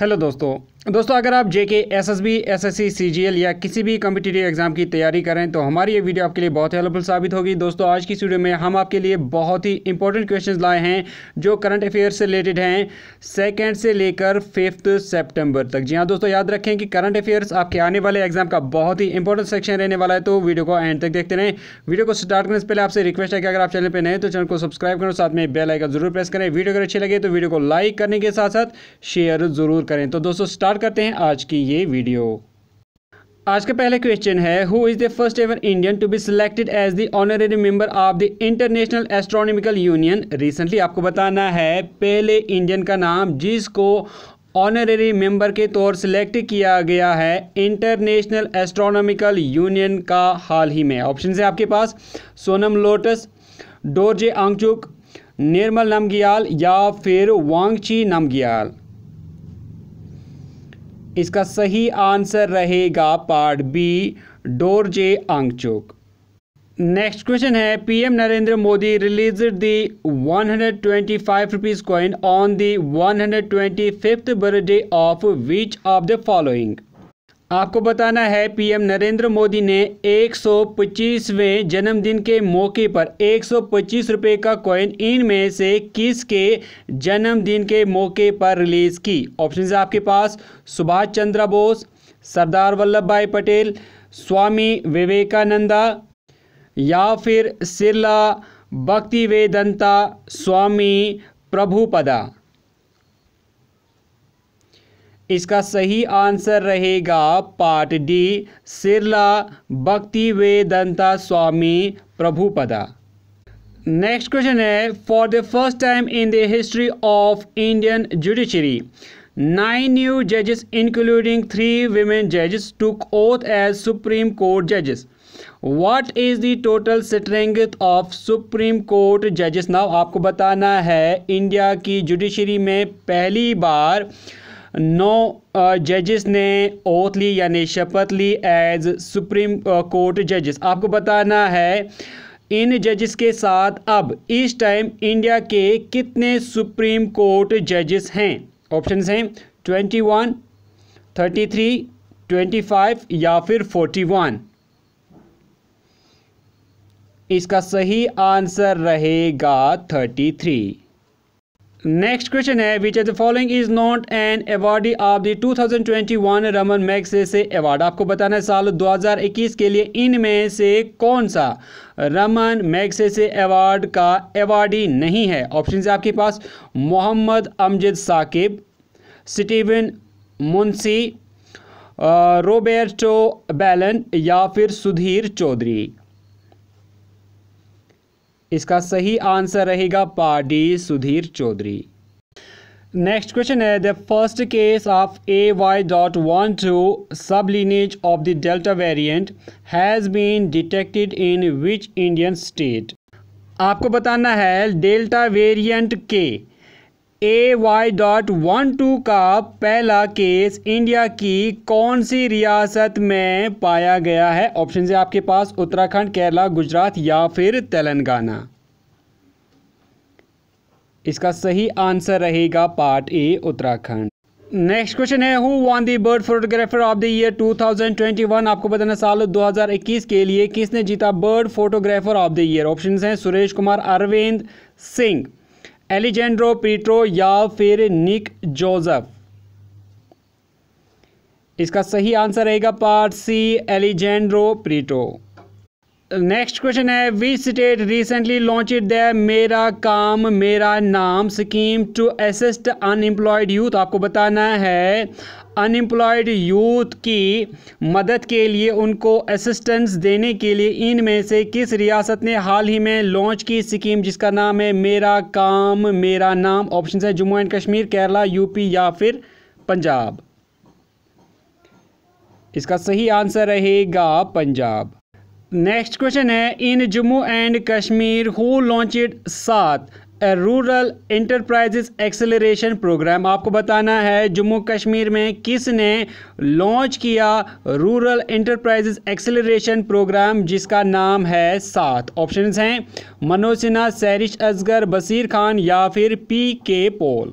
hello दोस्तों दोस्तों अगर आप जेके एसएसबी, एसएससी, सीजीएल या किसी भी कम्पिटेटिव एग्जाम की तैयारी करें तो हमारी ये वीडियो आपके लिए बहुत हेल्पफुल साबित होगी दोस्तों आज की वीडियो में हम आपके लिए बहुत ही इंपॉर्टेंट क्वेश्चंस लाए हैं जो करंट अफेयर्स से रिलेटेड हैं सेकेंड से लेकर फिफ्थ सेप्टेम्बर तक जी हाँ दोस्तों याद रखें कि करंट अफेयर्स आपके आने वाले एग्जाम का बहुत ही इंपॉर्टेंट सेक्शन रहने वाला है तो वीडियो को एंड तक देखते रहें वीडियो को स्टार्ट करने से पहले आपसे रिक्वेस्ट है कि अगर आप चैनल पर नए तो चैनल को सब्सक्राइब करें साथ में बेल आइकन जरूर प्रेस करें वीडियो अगर अच्छी लगे तो वीडियो को लाइक करने के साथ साथ शेयर जरूर करें तो दोस्तों स्टार्ट स्टार्ट करते हैं आज की ये वीडियो आज का पहला क्वेश्चन है who is the first ever Indian to be selected as the honorary member of the international astronomical union recently आपको बताना है पहले इंडियन का नाम जिसको ऑनरेरी मेंबर के तौर सेलेक्ट किया गया है इंटरनेशनल एस्ट्रोनॉमिकल यूनियन का हाल ही में ऑप्शन है आपके पास सोनम लोटस डोरजे आंगचुक निर्मल नमगियाल या फिर वांगची नमगियाल इसका सही आंसर रहेगा part B Dorje Angchuk next question है PM Narendra Modi release the 125 rupees coin on the 125th birthday of which of the following आपको बताना है पीएम नरेंद्र मोदी ने 125वें जन्मदिन के मौके पर 125 रुपए का कॉइन इनमें से किसके जन्मदिन के मौके पर रिलीज़ की ऑप्शन आपके पास सुभाष चंद्र बोस सरदार वल्लभ भाई पटेल स्वामी विवेकानंदा या फिर सिरला भक्ति वेदंता स्वामी प्रभुपदा इसका सही आंसर रहेगा पार्ट डी सिरला भक्ति वेदंता स्वामी प्रभुपदा नेक्स्ट क्वेश्चन है for the first time in the history of Indian judiciary nine new जजेस इंक्लूडिंग थ्री विमेन जजेस to oath as supreme court जजेस what is the total strength of supreme court जजेस now आपको बताना है India की judiciary में पहली बार नौ जजेस uh, ने ओथ ली यानी शपथ ली एज सुप्रीम कोर्ट जजेस आपको बताना है इन जजेस के साथ अब इस टाइम इंडिया के कितने सुप्रीम कोर्ट जजेस हैं ऑप्शन हैं twenty one thirty three twenty five या फिर फोर्टी वन इसका सही आंसर रहेगा थर्टी थ्री नेक्स्ट क्वेश्चन है which is the following is not an awardee of the 2021 Raman Magsaysay award आपको बताना है साल 2021 के लिए इनमें से कौन सा रमन से अवार्ड का अवार्डी नहीं है ऑप्शन आपके पास Muhammad Amjad Saqib Steven Muncy Roberto Ballon या फिर सुधीर चौधरी इसका सही आंसर रहेगा part D Sudhir Chaudhary next question है the first case of A Y dot one two sub lineage of the delta variant has been detected in which Indian state आपको बताना है डेल्टा वेरिएंट के A Y dot one two का पहला case India की कौन सी रियासत में पाया गया है ऑप्शन है आपके पास उत्तराखंड केरला गुजरात या फिर तेलंगाना इसका सही आंसर रहेगा part A Uttarakhand next question है who won the bird photographer of the year 2021 आपको बताना साल 2021 के लिए किसने जीता bird photographer of the year option हैं सुरेश कुमार अरविंद सिंह एलिजेंड्रो पीट्रो या फिर निक जोजफ इसका सही आंसर रहेगा part C Alejandro Prieto next question है which state recently launch it the Mera Kaam Mera Naam scheme to assist unemployed youth आपको बताना है अनएम्प्लॉयड यूथ की मदद के लिए उनको असिस्टेंस देने के लिए इनमें से किस रियासत ने हाल ही में लॉन्च की स्कीम जिसका नाम है मेरा काम मेरा नाम ऑप्शन है जम्मू एंड कश्मीर केरला यूपी या फिर पंजाब इसका सही आंसर रहेगा पंजाब नेक्स्ट क्वेश्चन है in Jammu and Kashmir who launch Saath rural enterprises acceleration programme आपको बताना है जम्मू कश्मीर में किसने लॉन्च किया रूरल इंटरप्राइजेस एक्सेलरेशन प्रोग्राम जिसका नाम है सात ऑप्शंस हैं मनोज सिन्हा सैरिश असगर बसीर खान या फिर पी के पोल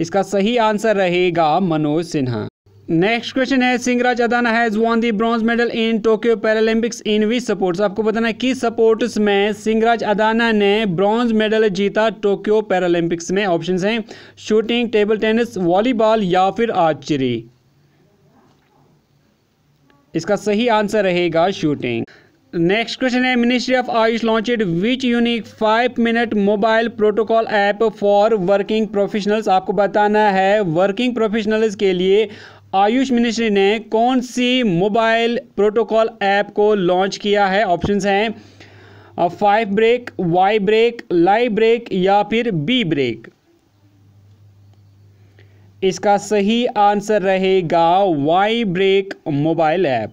इसका सही आंसर रहेगा मनोज सिन्हा नेक्स्ट क्वेश्चन है Singhraj Adhana has won the bronze medal in Tokyo Paralympics in which sports आपको बताना है किस सपोर्ट्स में सिंगराज अदाना ने ब्रॉन्ज मेडल जीता टोक्यो पैरालंपिक्स में ऑप्शंस हैं शूटिंग टेबल टेनिस वॉलीबॉल या फिर आर्चरी इसका सही आंसर रहेगा शूटिंग नेक्स्ट क्वेश्चन है ministry of AYUSH launched which unique five minute mobile protocol app for working professionals आपको बताना है वर्किंग प्रोफेशनल्स के लिए आयुष मिनिस्ट्री ने कौन सी मोबाइल प्रोटोकॉल ऐप को लॉन्च किया है ऑप्शंस हैं five break Y break lie break या फिर बी ब्रेक इसका सही आंसर रहेगा Y break mobile app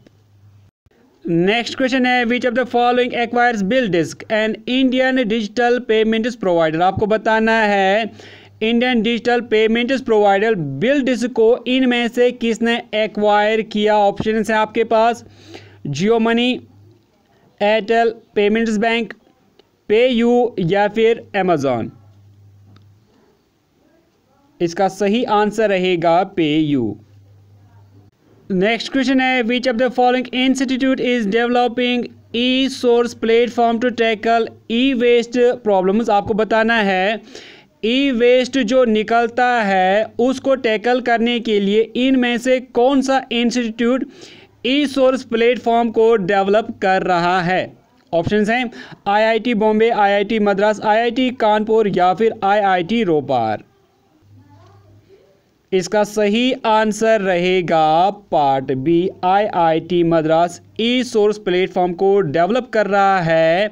next question है which of the following acquires BillDesk and Indian digital payments provider आपको बताना है Indian digital payments provider Bill को इनमें से किसने एक्वायर किया ऑप्शन है आपके पास Jio money Airtel payments bank पे यू या फिर अमेज़ॉन इसका सही आंसर रहेगा पे यू नेक्स्ट क्वेश्चन है which of the following institute is developing e source platform to tackle e waste problems आपको बताना है ई वेस्ट जो निकलता है उसको टैकल करने के लिए इनमें से कौन सा इंस्टीट्यूट ई सोर्स प्लेटफॉर्म को डेवलप कर रहा है ऑप्शन हैं IIT Bombay IIT Madras IIT Kanpur या फिर आईआईटी रोपार इसका सही आंसर रहेगा part B IIT Madras e source platform को डेवलप कर रहा है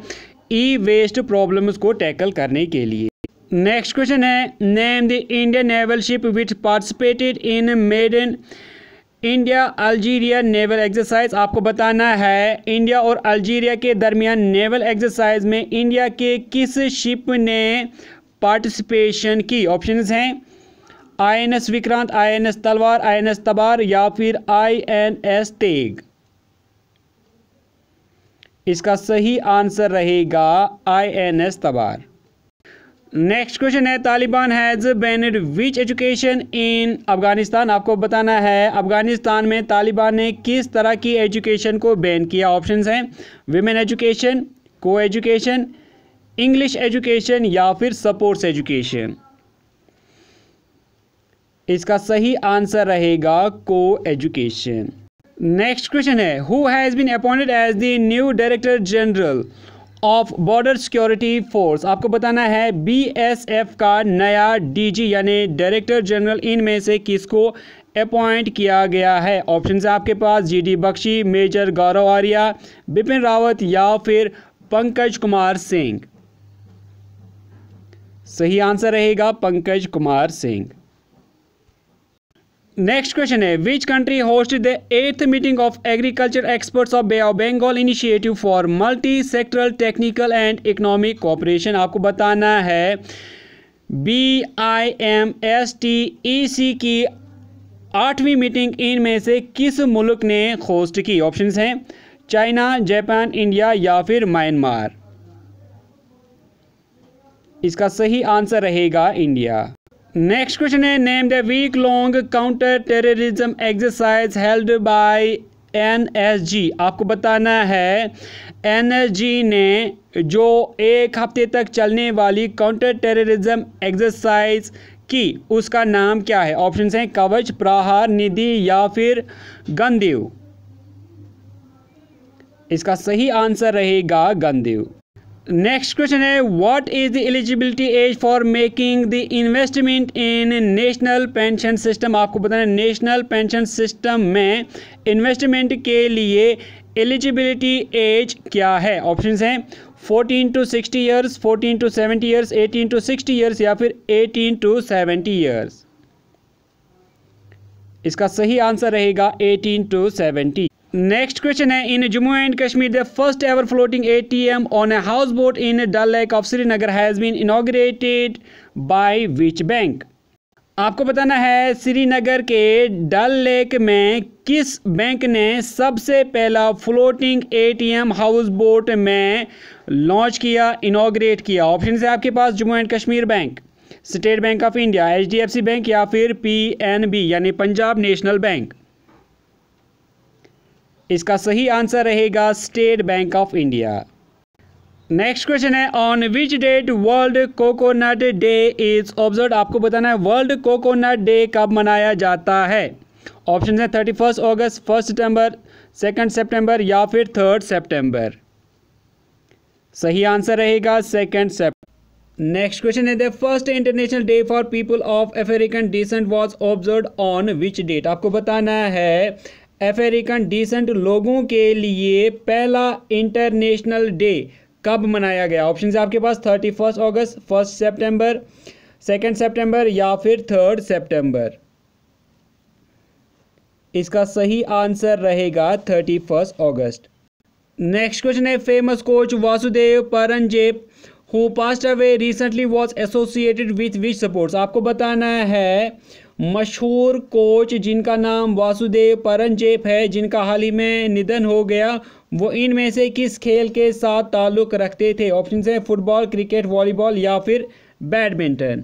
ई वेस्ट प्रॉब्लम्स को टैकल करने के लिए नेक्स्ट क्वेश्चन है name the Indian naval ship which participated in made in India Algeria naval exercise आपको बताना है इंडिया और अल्जीरिया के दरमियान नेवल एक्सरसाइज में इंडिया के किस शिप ने पार्टिसिपेशन की ऑप्शंस हैं I N S Vikrant I N S Talwar I N S तबार या फिर आई एन एस तेग इसका सही आंसर रहेगा I N S Tabar next question है Taliban has banned which education in Afghanistan आपको बताना है अफगानिस्तान में तालिबान ने किस तरह की एजुकेशन को बैन किया ऑप्शन हैं women education co education English education या फिर सपोर्ट्स एजुकेशन इसका सही आंसर रहेगा को एजुकेशन नेक्स्ट क्वेश्चन है who has been appointed as the new director general of border security force आपको बताना है बीएसएफ का नया डीजी यानी डायरेक्टर जनरल इनमें से किसको अपॉइंट किया गया है ऑप्शन है आपके पास जीडी बख्शी मेजर गौरव आर्या बिपिन रावत या फिर पंकज कुमार सिंह सही आंसर रहेगा पंकज कुमार सिंह नेक्स्ट क्वेश्चन है which country host the eighth meeting of agriculture experts of bay of Bengal initiative for multi sectoral technical and economic cooperation आपको बताना है B I M S T E C की आठवीं मीटिंग इनमें से किस मुल्क ने होस्ट की ऑप्शन हैं चाइना जापान इंडिया या फिर म्यांमार इसका सही आंसर रहेगा इंडिया नेक्स्ट क्वेश्चन है name the week long counter terrorism exercise held by NSG आपको बताना है एनएसजी ने जो एक हफ्ते तक चलने वाली काउंटर टेररिज्म एक्सरसाइज की उसका नाम क्या है ऑप्शन हैं कवच प्रहार निधि या फिर गंदेव इसका सही आंसर रहेगा गंदेव नेक्स्ट क्वेश्चन है what is the eligibility age for making the investment in national pension system आपको बताना है नेशनल पेंशन सिस्टम में इन्वेस्टमेंट के लिए एलिजिबिलिटी एज क्या है ऑप्शंस हैं 14 to 60 years 14 to 70 years 18 to 60 years या फिर 18 टू 70 इयर्स इसका सही आंसर रहेगा 18 टू 70 नेक्स्ट क्वेश्चन है in Jammu and Kashmir the first ever floating ATM on a house boat in Dal lake of Srinagar has been inaugurated by which bank आपको बताना है श्रीनगर के डल लेक में किस बैंक ने सबसे पहला फ्लोटिंग एटीएम हाउस बोट में लॉन्च किया इनाग्रेट किया ऑप्शन है आपके पास Jammu and Kashmir bank State Bank of India H bank या फिर पी यानी पंजाब नेशनल बैंक इसका सही आंसर रहेगा State Bank of India next question है on which date World Coconut Day is observe आपको बताना है वर्ल्ड कोकोनट डे कब मनाया जाता है ऑप्शन है थर्टी फर्स्ट अगस्त फर्स्ट सितंबर सेकंड सितंबर या फिर थर्ड सितंबर सही आंसर रहेगा सेकंड सेप्ट नेक्स्ट क्वेश्चन है the first International Day for People of African Descent was observe on which date आपको बताना है अफ्रीकन डिसेंट लोगों के लिए पहला इंटरनेशनल डे कब मनाया गया ऑप्शन है आपके पास thirty first August first September second September या फिर थर्ड सेप्टेम्बर इसका सही आंसर रहेगा thirty first August next question है famous coach Vasudev Paranjape who passed away recently was associated with which sports आपको बताना है मशहूर कोच जिनका नाम वासुदेव परनजेप है जिनका हाल ही में निधन हो गया वो इनमें से किस खेल के साथ ताल्लुक़ रखते थे ऑप्शन है फुटबॉल क्रिकेट वॉलीबॉल या फिर बैडमिंटन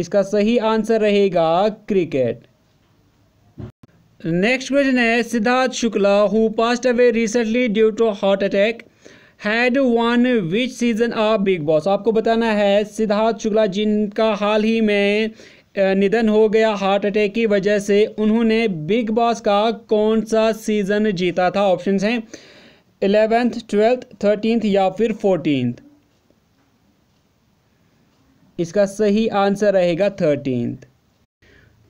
इसका सही आंसर रहेगा क्रिकेट नेक्स्ट क्वेश्चन है Siddharth Shukla who passed away recently due to heart attack had won which season of Bigg Boss आपको बताना है सिद्धार्थ शुक्ला जिनका हाल ही में निधन हो गया हार्ट अटैक की वजह से उन्होंने बिग बॉस का कौन सा सीज़न जीता था ऑप्शन हैं एलेवेंथ ट्वेल्थ थर्टीनथ या फिर फोर्टीनथ इसका सही आंसर रहेगा थर्टीनथ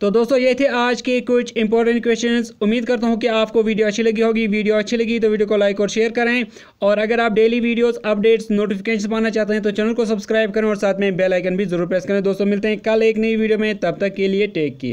तो दोस्तों ये थे आज के कुछ इंपॉर्टेंट क्वेश्चंस उम्मीद करता हूँ कि आपको वीडियो अच्छी लगी होगी वीडियो अच्छी लगी तो वीडियो को लाइक और शेयर करें और अगर आप डेली वीडियोस अपडेट्स नोटिफिकेशन पाना चाहते हैं तो चैनल को सब्सक्राइब करें और साथ में बेलाइकन भी जरूर प्रेस करें दोस्तों मिलते हैं कल एक नई वीडियो में तब तक के लिए टेक केयर